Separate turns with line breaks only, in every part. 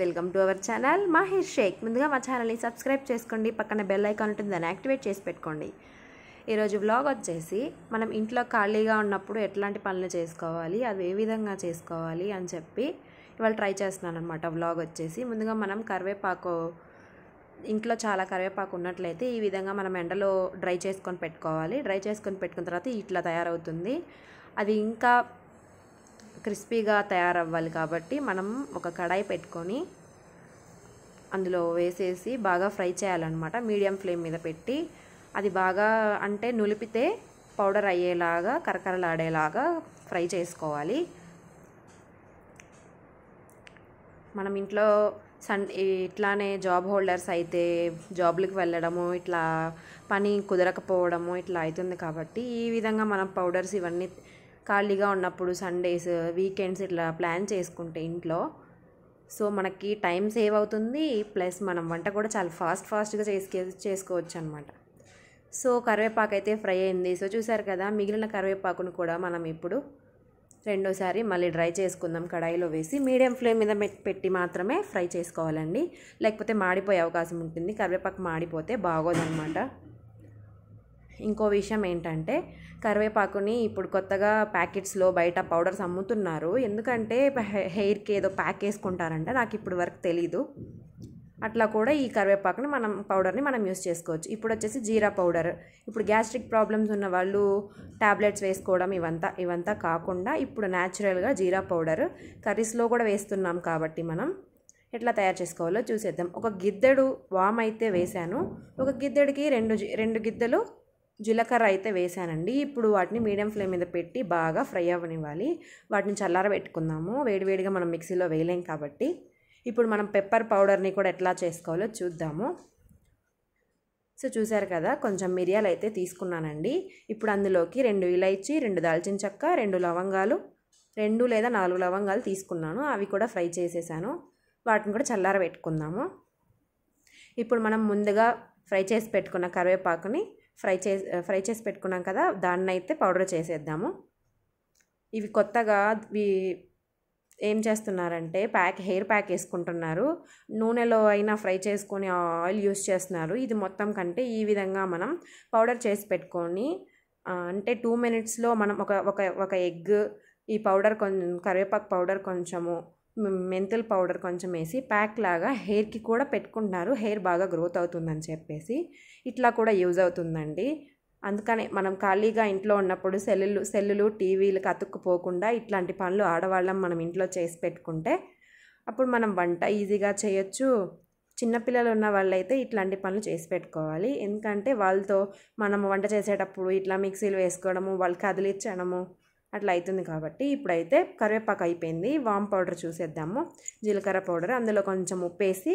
welcome to our channel Mahir Shaik ముందుగా మా ఛానల్ని సబ్స్క్రైబ్ చేసుకోండి పక్కన బెల్ ఐకాన్ ఉంటుంది దాన్ని యాక్టివేట్ చేసి పెట్టుకోండి ఈరోజు బ్లాగ్ వచ్చేసి మనం ఇంట్లో ఖాళీగా ఉన్నప్పుడు ఎట్లాంటి పనులు చేసుకోవాలి అవి ఏ విధంగా చేసుకోవాలి అని చెప్పి ఇవాళ ట్రై చేస్తున్నాను అనమాట వ్లాగ్ వచ్చేసి ముందుగా మనం కరివేపాకు ఇంట్లో చాలా కరివేపాకు ఉన్నట్లయితే ఈ విధంగా మనం ఎండలో డ్రై చేసుకొని పెట్టుకోవాలి డ్రై చేసుకొని పెట్టుకున్న తర్వాత ఇట్లా తయారవుతుంది అది ఇంకా క్రిస్పీగా తయారవ్వాలి కాబట్టి మనం ఒక కడాయి పెట్టుకొని అందులో వేసేసి బాగా ఫ్రై చేయాలన్నమాట మీడియం ఫ్లేమ్ మీద పెట్టి అది బాగా అంటే నులిపితే పౌడర్ అయ్యేలాగా కరకరలాడేలాగా ఫ్రై చేసుకోవాలి మనం ఇంట్లో సన్ ఇట్లానే జాబ్ హోల్డర్స్ అయితే జాబ్లకు వెళ్ళడము ఇట్లా పని కుదరకపోవడము ఇట్లా అవుతుంది కాబట్టి ఈ విధంగా మనం పౌడర్స్ ఇవన్నీ ఖాళీగా ఉన్నప్పుడు సండేస్ వీకెండ్స్ ఇట్లా ప్లాన్ చేసుకుంటే ఇంట్లో సో మనకి టైం సేవ్ అవుతుంది ప్లస్ మనం వంట కూడా చాలా ఫాస్ట్ ఫాస్ట్గా చేసుకే చేసుకోవచ్చు అనమాట సో కరివేపాకు అయితే ఫ్రై అయింది సో చూసారు కదా మిగిలిన కరివేపాకును కూడా మనం ఇప్పుడు రెండోసారి మళ్ళీ డ్రై చేసుకుందాం కడాయిలో వేసి మీడియం ఫ్లేమ్ మీద పెట్టి మాత్రమే ఫ్రై చేసుకోవాలండి లేకపోతే మాడిపోయే అవకాశం ఉంటుంది కరివేపాకు మాడిపోతే బాగోదన్నమాట ఇంకో విషయం ఏంటంటే కరివేపాకుని ఇప్పుడు కొత్తగా ప్యాకెట్స్లో బయట పౌడర్స్ అమ్ముతున్నారు ఎందుకంటే హెయిర్కి ఏదో ప్యాక్ వేసుకుంటారంటే నాకు ఇప్పుడు వరకు తెలీదు అట్లా కూడా ఈ కరివేపాకుని మనం పౌడర్ని మనం యూస్ చేసుకోవచ్చు ఇప్పుడు వచ్చేసి జీరా పౌడర్ ఇప్పుడు గ్యాస్ట్రిక్ ప్రాబ్లమ్స్ ఉన్న వాళ్ళు ట్యాబ్లెట్స్ వేసుకోవడం ఇవంతా ఇవంతా కాకుండా ఇప్పుడు న్యాచురల్గా జీరా పౌడర్ కర్రీస్లో కూడా వేస్తున్నాం కాబట్టి మనం ఎట్లా తయారు చేసుకోవాలో చూసేద్దాం ఒక గిద్దెడు వామ్ అయితే వేశాను ఒక గిద్దెడికి రెండు రెండు గిద్దెలు జీలకర్ర అయితే వేసానండి ఇప్పుడు వాటిని మీడియం ఫ్లేమ్ మీద పెట్టి బాగా ఫ్రై అవ్వనివ్వాలి వాటిని చల్లార పెట్టుకుందాము వేడివేడిగా మనం మిక్సీలో వేయలేం కాబట్టి ఇప్పుడు మనం పెప్పర్ పౌడర్ని కూడా ఎట్లా చేసుకోవాలో చూద్దాము సో చూసారు కదా కొంచెం మిరియాలు అయితే తీసుకున్నానండి ఇప్పుడు అందులోకి రెండు ఇలైచి రెండు దాల్చిన చెక్క రెండు లవంగాలు రెండు లేదా నాలుగు లవంగాలు తీసుకున్నాను అవి కూడా ఫ్రై చేసేసాను వాటిని కూడా చల్లార పెట్టుకుందాము ఇప్పుడు మనం ముందుగా ఫ్రై చేసి పెట్టుకున్న కరివేపాకుని ఫ్రై చేసి ఫ్రై చేసి పెట్టుకున్నాం కదా దాన్ని అయితే పౌడర్ చేసేద్దాము ఇవి కొత్తగా ఏం చేస్తున్నారంటే ప్యాక్ హెయిర్ ప్యాక్ వేసుకుంటున్నారు నూనెలో అయినా ఫ్రై చేసుకొని ఆయిల్ యూస్ చేస్తున్నారు ఇది మొత్తం కంటే ఈ విధంగా మనం పౌడర్ చేసి పెట్టుకొని అంటే టూ మినిట్స్లో మనం ఒక ఒక ఒక ఎగ్ ఈ పౌడర్ కొంచెం కరివేపాకు పౌడర్ కొంచెము మెంతుల పౌడర్ కొంచెం వేసి ప్యాక్ లాగా హెయిర్కి కూడా పెట్టుకుంటున్నారు హెయిర్ బాగా గ్రోత్ అవుతుందని చెప్పేసి ఇట్లా కూడా యూజ్ అవుతుందండి అందుకనే మనం ఖాళీగా ఇంట్లో ఉన్నప్పుడు సెల్లులు సెల్లులు టీవీలు కతుక్కుపోకుండా ఇట్లాంటి పనులు ఆడవాళ్ళం మనం ఇంట్లో చేసి పెట్టుకుంటే అప్పుడు మనం వంట ఈజీగా చేయొచ్చు చిన్నపిల్లలు ఉన్న వాళ్ళైతే ఇట్లాంటి పనులు చేసి పెట్టుకోవాలి ఎందుకంటే వాళ్ళతో మనం వంట చేసేటప్పుడు ఇట్లా మిక్సీలు వేసుకోవడము వాళ్ళు కదిలించడము అట్లా అవుతుంది కాబట్టి ఇప్పుడైతే కరివేపాకు అయిపోయింది వామ్ పౌడర్ చూసేద్దాము జీలకర్ర పౌడర్ అందులో కొంచెం ఉప్పేసి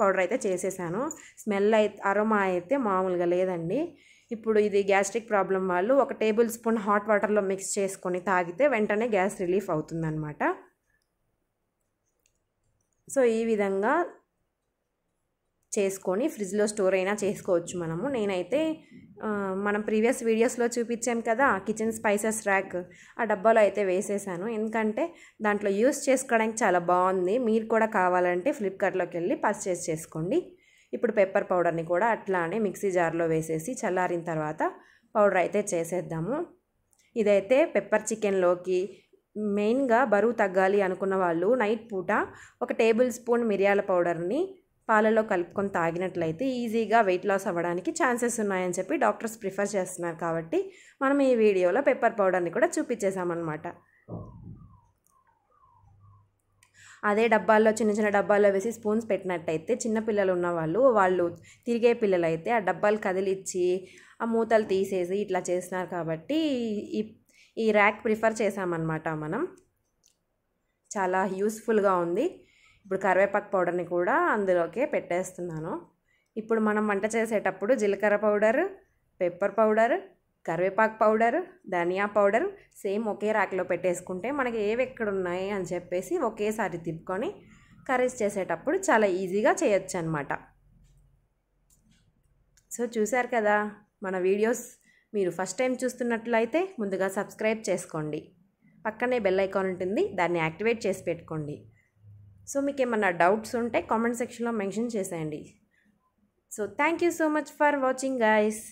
పౌడర్ అయితే చేసేసాను స్మెల్ అయితే అరోమా అయితే మామూలుగా లేదండి ఇప్పుడు ఇది గ్యాస్ట్రిక్ ప్రాబ్లం వాళ్ళు ఒక టేబుల్ స్పూన్ హాట్ వాటర్లో మిక్స్ చేసుకొని తాగితే వెంటనే గ్యాస్ రిలీఫ్ అవుతుందన్నమాట సో ఈ విధంగా చేసుకొని ఫ్రిడ్జ్లో స్టోర్ అయినా చేసుకోవచ్చు మనము నేనైతే మనం ప్రీవియస్ వీడియోస్లో చూపించాం కదా కిచెన్ స్పైసెస్ ర్యాక్ ఆ డబ్బాలో అయితే వేసేసాను ఎందుకంటే దాంట్లో యూస్ చేసుకోవడానికి చాలా బాగుంది మీరు కూడా కావాలంటే ఫ్లిప్కార్ట్లోకి వెళ్ళి పర్చేస్ చేసుకోండి ఇప్పుడు పెప్పర్ పౌడర్ని కూడా అట్లానే మిక్సీ జార్లో వేసేసి చల్లారిన తర్వాత పౌడర్ అయితే చేసేద్దాము ఇదైతే పెప్పర్ చికెన్లోకి మెయిన్గా బరువు తగ్గాలి అనుకున్న వాళ్ళు నైట్ పూట ఒక టేబుల్ స్పూన్ మిరియాల పౌడర్ని పాలలో కలుపుకొని తాగినట్లయితే ఈజీగా వెయిట్ లాస్ అవ్వడానికి ఛాన్సెస్ ఉన్నాయని చెప్పి డాక్టర్స్ ప్రిఫర్ చేస్తున్నారు కాబట్టి మనం ఈ వీడియోలో పెప్పర్ పౌడర్ని కూడా చూపించేసామన్నమాట అదే డబ్బాల్లో చిన్న చిన్న డబ్బాల్లో వేసి స్పూన్స్ పెట్టినట్టయితే చిన్న పిల్లలు ఉన్నవాళ్ళు వాళ్ళు తిరిగే పిల్లలు అయితే ఆ డబ్బాలు కదిలిచ్చి ఆ మూతలు తీసేసి ఇట్లా చేస్తున్నారు కాబట్టి ఈ ఈ ర్యాక్ ప్రిఫర్ చేసామన్నమాట మనం చాలా యూస్ఫుల్గా ఉంది ఇప్పుడు కరివేపాకు పౌడర్ని కూడా అందులోకే పెట్టేస్తున్నాను ఇప్పుడు మనం వంట చేసేటప్పుడు జీలకర్ర పౌడర్ పెప్పర్ పౌడర్ కరివేపాకు పౌడర్ ధనియా పౌడర్ సేమ్ ఒకే రాకిలో పెట్టేసుకుంటే మనకి ఏవి ఎక్కడ ఉన్నాయి అని చెప్పేసి ఒకేసారి తిప్పుకొని కర్రీస్ చేసేటప్పుడు చాలా ఈజీగా చేయొచ్చు అనమాట సో చూశారు కదా మన వీడియోస్ మీరు ఫస్ట్ టైం చూస్తున్నట్లయితే ముందుగా సబ్స్క్రైబ్ చేసుకోండి పక్కనే బెల్ ఐకాన్ ఉంటుంది దాన్ని యాక్టివేట్ చేసి పెట్టుకోండి సో మీకు ఏమన్నా డౌట్స్ ఉంటే కామెంట్ సెక్షన్లో మెన్షన్ చేసేయండి so thank you so much for watching guys